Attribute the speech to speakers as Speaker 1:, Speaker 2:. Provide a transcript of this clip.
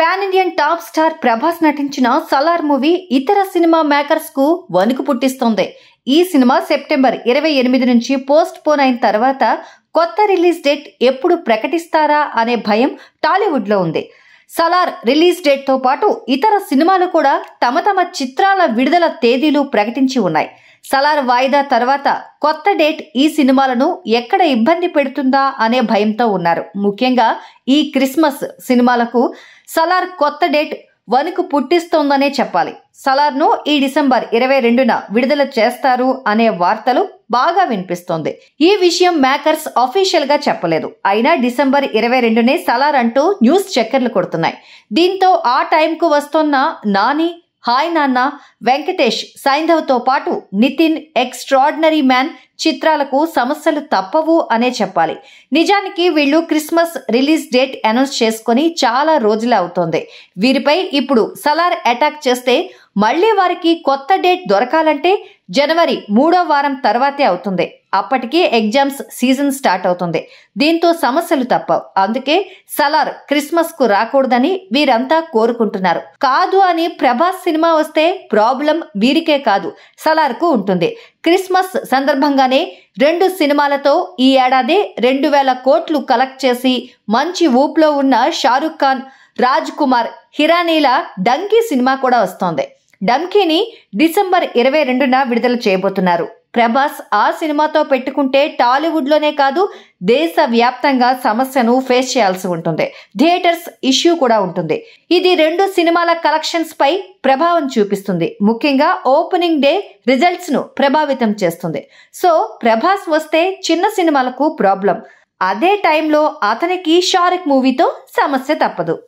Speaker 1: pan Indian top star Prabhas నటించిన Salaar movie ఇతర సినిమా మేకర్స్ కు వణుకు పుట్టిస్తోంది ఈ సినిమా సెప్టెంబర్ ఇరవై ఎనిమిది నుంచి పోస్ట్ పోన్ అయిన తర్వాత కొత్త రిలీజ్ డేట్ ఎప్పుడు ప్రకటిస్తారా అనే భయం టాలీవుడ్లో ఉంది సలార్ రిలీజ్ డేట్తో పాటు ఇతర సినిమాలు కూడా తమ తమ చిత్రాల విడుదల తేదీలు ప్రకటించి ఉన్నాయి సలార్ వాయిదా తర్వాత కొత్త డేట్ ఈ సినిమాలను ఎక్కడ ఇబ్బంది పెడుతుందా అనే భయంతో ఉన్నారు ముఖ్యంగా ఈ క్రిస్మస్ సినిమాలకు సలార్ కొత్త డేట్ వణుకు పుట్టిస్తోందనే చెప్పాలి సలార్ను ఈ డిసెంబర్ ఇరవై రెండున విడుదల చేస్తారు అనే వార్తలు బాగా వినిపిస్తోంది ఈ విషయం మేకర్స్ అఫీషియల్ గా చెప్పలేదు అయినా డిసెంబర్ ఇరవై రెండునే సలార్ అంటూ న్యూస్ చక్కర్లు కొడుతున్నాయి దీంతో ఆ టైంకు వస్తున్న నాని హాయ్ నాన్న వెంకటేష్ సైంధవ్తో పాటు నితిన్ ఎక్స్ట్రాడినరీ మ్యాన్ చిత్రాలకు సమస్యలు తప్పవు అనే చెప్పాలి నిజానికి వీళ్ళు క్రిస్మస్ రిలీజ్ డేట్ అనౌన్స్ చేసుకుని చాలా రోజులే అవుతోంది వీరిపై ఇప్పుడు సలార్ అటాక్ చేస్తే మళ్లీ వారికి కొత్త డేట్ దొరకాలంటే జనవరి మూడో వారం తర్వాతే అవుతుంది అప్పటికే ఎగ్జామ్స్ సీజన్ స్టార్ట్ అవుతుంది దీంతో సమస్యలు తప్పవు అందుకే సలార్ క్రిస్మస్ కు రాకూడదని వీరంతా కోరుకుంటున్నారు కాదు అని ప్రభాస్ సినిమా వస్తే ప్రాబ్లం వీరికే కాదు సలార్ కు ఉంటుంది క్రిస్మస్ సందర్భంగానే రెండు సినిమాలతో ఈ ఏడాది రెండు వేల కోట్లు కలెక్ట్ చేసి మంచి ఊపులో ఉన్న షారుఖ్ ఖాన్ రాజ్ కుమార్ హిరానీల డంకీ సినిమా కూడా వస్తోంది డంకీని డిసెంబర్ ఇరవై రెండున విడుదల చేయబోతున్నారు ప్రభాస్ ఆ సినిమాతో పెట్టుకుంటే టాలీవుడ్లోనే కాదు దేశ వ్యాప్తంగా సమస్యను ఫేస్ చేయాల్సి ఉంటుంది థియేటర్స్ ఇష్యూ కూడా ఉంటుంది ఇది రెండు సినిమాల కలెక్షన్స్ పై ప్రభావం చూపిస్తుంది ముఖ్యంగా ఓపెనింగ్ డే రిజల్ట్స్ ను ప్రభావితం చేస్తుంది సో ప్రభాస్ వస్తే చిన్న సినిమాలకు ప్రాబ్లం అదే టైంలో అతనికి షారిక్ మూవీతో సమస్య తప్పదు